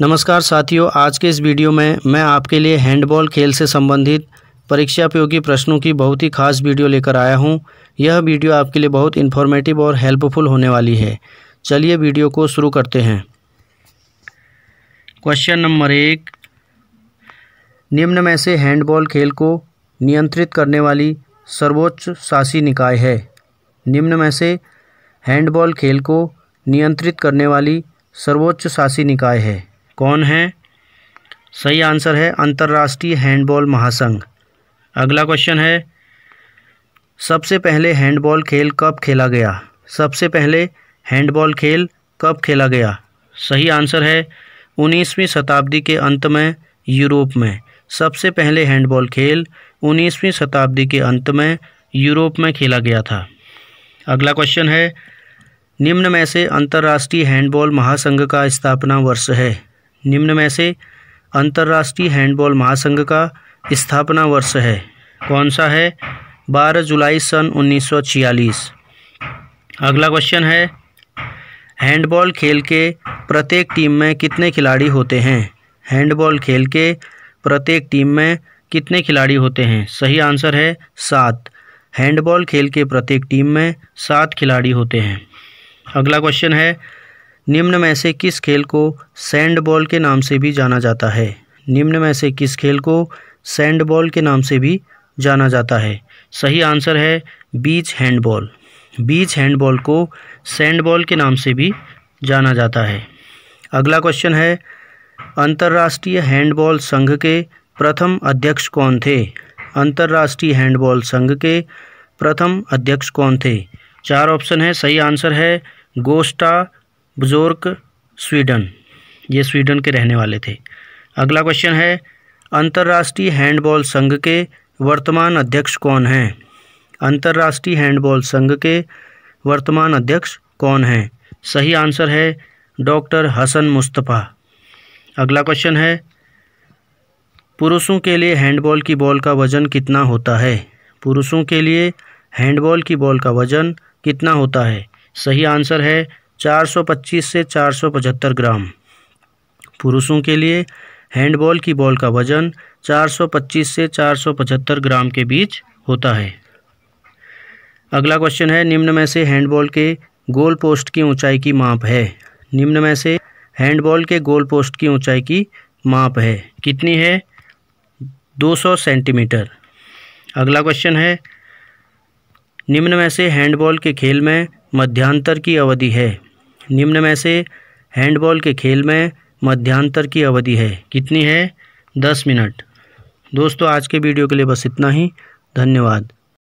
नमस्कार साथियों आज के इस वीडियो में मैं आपके लिए हैंडबॉल खेल से संबंधित परीक्षापयोगी प्रश्नों की बहुत ही खास वीडियो लेकर आया हूं। यह वीडियो आपके लिए बहुत इन्फॉर्मेटिव और हेल्पफुल होने वाली है चलिए वीडियो को शुरू करते हैं क्वेश्चन नंबर एक निम्न में से हैंडबॉल खेल को नियंत्रित करने वाली सर्वोच्च शासी निकाय है निम्न में से हैंडबॉल खेल को नियंत्रित करने वाली सर्वोच्च शासी निकाय है कौन है सही आंसर है अंतर्राष्ट्रीय हैंडबॉल महासंघ अगला क्वेश्चन है सबसे पहले हैंडबॉल खेल कब खेला गया सबसे पहले हैंडबॉल खेल कब खेला गया सही आंसर है उन्नीसवीं शताब्दी के अंत में यूरोप में सबसे पहले हैंडबॉल खेल उन्नीसवीं शताब्दी के अंत में यूरोप में खेला गया था अगला क्वेश्चन है निम्न में से अंतर्राष्ट्रीय हैंडबॉल महासंघ का स्थापना वर्ष है निम्न में से अंतर्राष्ट्रीय हैंडबॉल महासंघ का स्थापना वर्ष है कौन सा है 12 जुलाई सन 1946 अगला क्वेश्चन है हैंडबॉल खेल के प्रत्येक टीम में कितने खिलाड़ी होते हैं हैंडबॉल खेल के प्रत्येक टीम में कितने खिलाड़ी होते हैं सही आंसर है सात हैंडबॉल खेल के प्रत्येक टीम में सात खिलाड़ी होते हैं अगला क्वेश्चन है निम्न में से किस खेल को सैंड बॉल के नाम से भी जाना जाता है निम्न में से किस खेल को सैंड बॉल के नाम से भी जाना जाता है सही आंसर है बीच हैंडबॉल बीच हैंडबॉल को सैंड बॉल के नाम से भी जाना जाता है अगला क्वेश्चन है अंतर्राष्ट्रीय हैंडबॉल संघ के प्रथम अध्यक्ष कौन थे अंतर्राष्ट्रीय हैंडबॉल संघ के प्रथम अध्यक्ष कौन थे चार ऑप्शन है सही आंसर है गोस्टा बुजुर्ग स्वीडन ये स्वीडन के रहने वाले थे अगला क्वेश्चन है अंतर्राष्ट्रीय हैंडबॉल संघ के वर्तमान अध्यक्ष कौन हैं अंतर्राष्ट्रीय हैंडबॉल संघ के वर्तमान अध्यक्ष कौन हैं सही आंसर है डॉक्टर हसन मुस्तफ़ा अगला क्वेश्चन है पुरुषों के लिए हैंडबॉल की बॉल का वज़न कितना होता है पुरुषों के लिए हैंडबॉल की बॉल का वज़न कितना होता है सही आंसर है 425 से 475 ग्राम पुरुषों के लिए हैंडबॉल की बॉल का वज़न 425 से 475 ग्राम के बीच होता है अगला क्वेश्चन है निम्न में से हैंडबॉल के गोल पोस्ट की ऊंचाई की माप है निम्न में से हैंडबॉल के गोल पोस्ट की ऊंचाई की माप है कितनी है 200 सेंटीमीटर अगला क्वेश्चन है निम्न में से हैंडबॉल के खेल में मध्यांतर की अवधि है निम्न में से हैंडबॉल के खेल में मध्यांतर की अवधि है कितनी है दस मिनट दोस्तों आज के वीडियो के लिए बस इतना ही धन्यवाद